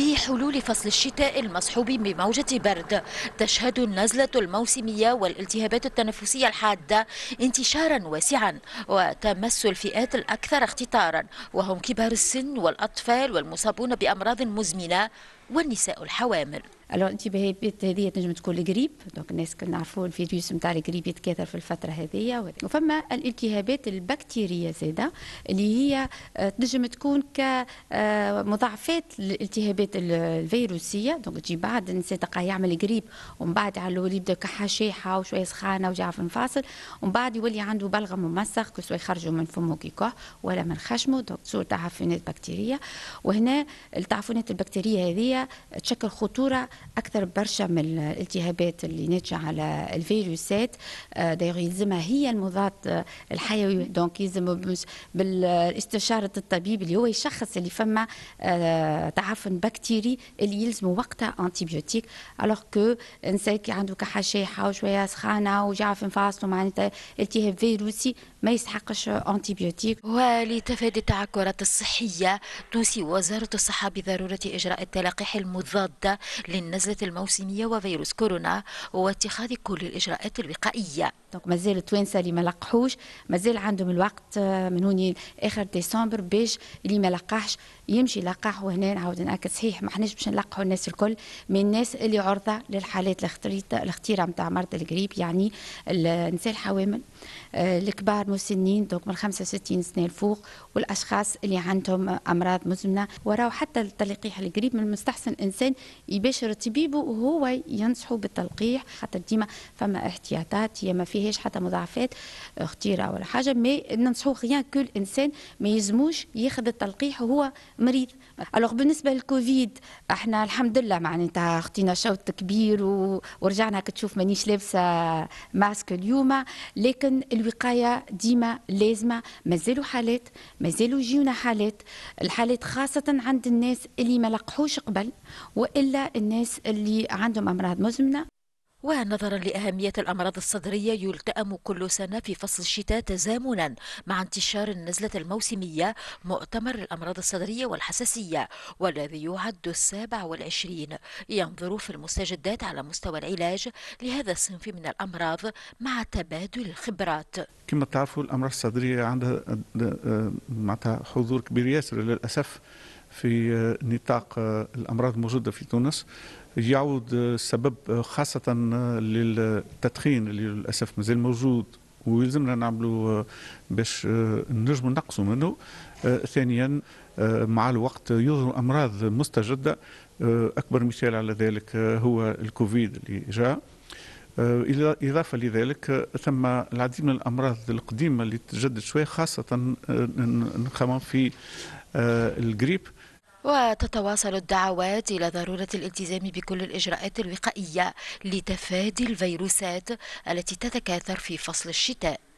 بحلول فصل الشتاء المصحوب بموجة برد تشهد النزلة الموسمية والالتهابات التنفسية الحادة انتشارا واسعا وتمس الفئات الأكثر اختطارا وهم كبار السن والأطفال والمصابون بأمراض مزمنة والنساء الحوامل الو بهيبيت هذه تنجم تكون الجريب دونك الناس كنا نعرفوا الفيروس نتاع الجريب يتكاثر في الفتره هذه وفما الالتهابات البكتيريه زاده اللي هي آه، تنجم تكون كمضاعفات آه، للالتهابات الفيروسيه دونك تجي بعد الانسان تلقاه يعمل جريب ومن بعد على الاول يبدا كحشيحه وشويه سخانه وجعف المفاصل ومن بعد يولي عنده بلغم ممسخ كسوا يخرجوا من فمه كيكوه ولا من خشمه دونك تصور تعفنات بكتيريه وهنا التعفنات البكتيريه هذه تشكل خطوره اكثر برشا من الالتهابات اللي ناتجه على الفيروسات آه، دايغ يلزمها هي المضاد آه، الحيوي دونك يلزم بالاستشاره الطبيب اللي هو يشخص اللي فما آه، تعفن بكتيري اللي يلزم وقتها انتيبيوتيك الوغ كو انسان كي عنده كحشيحة وشويه سخانه وجعفن فاصل معناتها التهاب فيروسي ما يستحقش انتيبيوتيك ولتفادي التعكرات الصحيه توصي وزاره الصحه بضروره اجراء التلقيح المضاد للناس النزلة الموسمية وفيروس كورونا واتخاذ كل الإجراءات الوقائية دونك مازال التوانسه اللي ما لقحوش مازال عندهم الوقت آه، من هوني اخر ديسمبر باش اللي ما لقحش يمشي لقح وهنا نعاود ناكد صحيح ما حناش باش نلقحوا الناس الكل من الناس اللي عرضه للحالات الاختيره نتاع مرض الجريب يعني النساء الحوامل آه، الكبار مسنين دونك من 65 سنه الفوق والاشخاص اللي عندهم امراض مزمنه وراو حتى تلقيح الجريب من المستحسن انسان يباشر طبيبه وهو ينصحوا بالتلقيح خاطر ديما فما احتياطات هي ما فيهاش حتى مضاعفات آه، خطيره ولا حاجه مي ننصحوا غيان كل انسان ما يلزموش ياخذ التلقيح وهو مريض الوغ بالنسبه للكوفيد احنا الحمد لله معناتها اختينا شوط كبير ورجعنا كتشوف مانيش لابسه ماسك اليوم لكن الوقايه ديما لازمه مازالوا حالات مازالوا يجيونا حالات الحالات خاصه عند الناس اللي ما لقحوش قبل والا الناس الناس اللي عندهم أمراض مزمنة ونظرا لأهمية الأمراض الصدرية يلتأم كل سنة في فصل الشتاء تزامنا مع انتشار النزلة الموسمية مؤتمر الأمراض الصدرية والحساسية والذي يعد السابع والعشرين ينظر في المستجدات على مستوى العلاج لهذا الصنف من الأمراض مع تبادل الخبرات كما تعرفوا الأمراض الصدرية عندها آه، آه، حضور كبير ياسر للأسف في آه، نطاق آه، الأمراض الموجودة في تونس يعود آه، سبب خاصة للتدخين اللي للأسف مازال موجود ويلزمنا نعملوا باش نجم نقصوا منه ثانيا مع الوقت يظهر أمراض مستجدة أكبر مثال على ذلك هو الكوفيد اللي جاء إضافة لذلك ثم العديد من الأمراض القديمة اللي تجدد شوية خاصة نخمم في الجريب وتتواصل الدعوات إلى ضرورة الالتزام بكل الإجراءات الوقائية لتفادي الفيروسات التي تتكاثر في فصل الشتاء